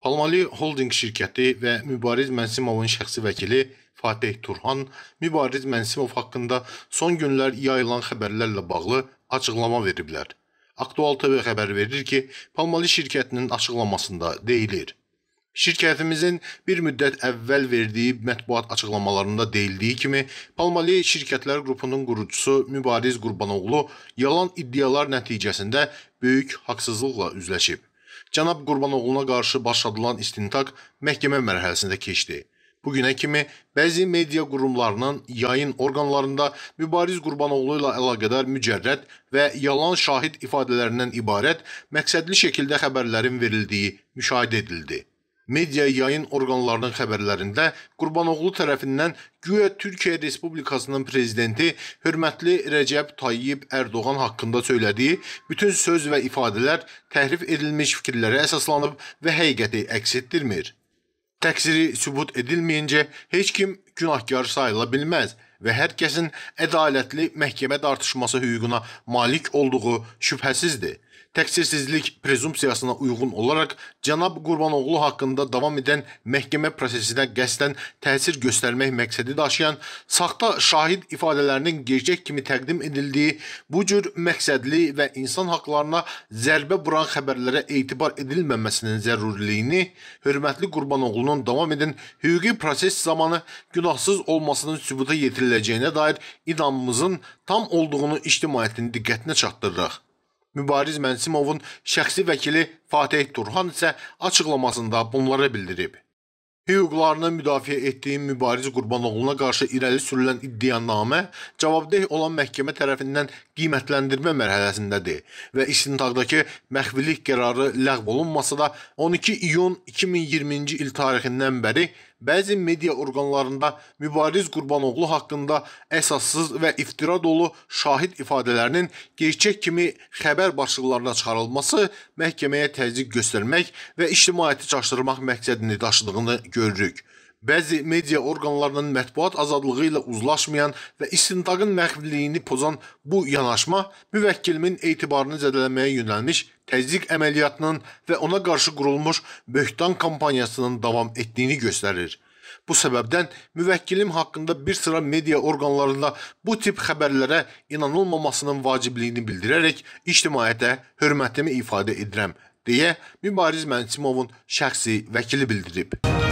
Palmali Holdinq şirkəti və Mübariz Mənsimovun şəxsi vəkili Fatih Turhan Mübariz Mənsimov haqqında son günlər yayılan xəbərlərlə bağlı açıqlama veriblər. Aktual TV xəbər verir ki, Palmali şirkətinin açıqlamasında deyilir: Şirkətimizin bir müddət əvvəl verdiyi mətbuat açıqlamalarında deyildiyi kimi, Palmali Şirkətlər qrupunun qurucusu Mübariz Qurbanoğlu yalan iddialar nəticəsində böyük haqsızlıqla üzləşib cənab Qurbanoğluna qarşı başladılan istintaq məhkəmə mərhələsində keçdi. Bu günə kimi bəzi media qurumlarının yayın orqanlarında Mübariz Qurbanoğlu ilə əlaqədar mücərrəd və yalan şahid ifadələrindən ibarət məqsədli şəkildə xəbərlərin verildiyi müşahidə edildi media yayın orqanlarının xəbərlərində Qurbanoglu tərəfindən güya Türkiyə Respublikasının prezidenti hörmətli Rəcəb Tayyib Ərdoğan haqqında söylədiyi bütün söz və ifadələr təhrif edilmiş fikirlərə əsaslanıb və həqiqəti əks etdirmir. Təqsiri sübut edilməyincə heç kim günahkar sayıla bilməz və hər kəsin ədalətli məhkəmə dartışması hüququna malik olduğu şübhəsizdir təqsirsizlik prezumpsiyasına uyğun olaraq cənab Qurbanoğlu haqqında davam edən məhkəmə prosesinə qəsdən təsir göstərmək məqsədi daşıyan saxta şahid ifadələrinin gerçək kimi təqdim edildiyi bu cür məqsədli və insan haqqlarına zərbə vuran xəbərlərə etibar edilməməsinin zəruriliyini hörmətli Qurbanoğlunun davam edən hüquqi proses zamanı günahsız olmasının sübuta yetiriləcəyinə dair inamımızın tam olduğunu ictimaiyyətin diqqətinə çatdırırıq mübariz Mənsimovun şəxsi vəkili Fatih Turhan isə açıqlamasında bunları bildirib. Hüquqlarını müdafiə etdiyi mübariz Qurbanoğluna qarşı irəli sürülən iddianamə cavabdeh olan məhkəmə tərəfindən qiymətləndirmə mərhələsindədir və istintaqdakı məxfilik qərarı ləğv olunmasa da 12 iyun 2020-ci il tarixindən bəri bəzi media orqanlarında mübariz Qurbanoglu haqqında əsassız və iftira dolu şahid ifadələrinin gerçək kimi xəbər başlıqlarına çıxarılması məhkəməyə təzyiq göstərmək və ictimaiyyəti çaşdırmaq məqsədini daşıdığını görürük bəzi media orqanlarının mətbuat azadlığı ilə uzlaşmayan və istintaqın məxfiliyini pozan bu yanaşma müvəkkilimin etibarını zədələməyə yönəlmiş təzyiq əməliyyatının və ona qarşı qurulmuş böhtan kampaniyasının davam etdiyini göstərir. Bu səbəbdən müvəkkilim haqqında bir sıra media orqanlarında bu tip xəbərlərə inanılmamasının vacibliyini bildirərək ictimaiyyətə hörmətimi ifadə edirəm deyə Mübariz Mənsimovun şəxsi vəkili bildirib.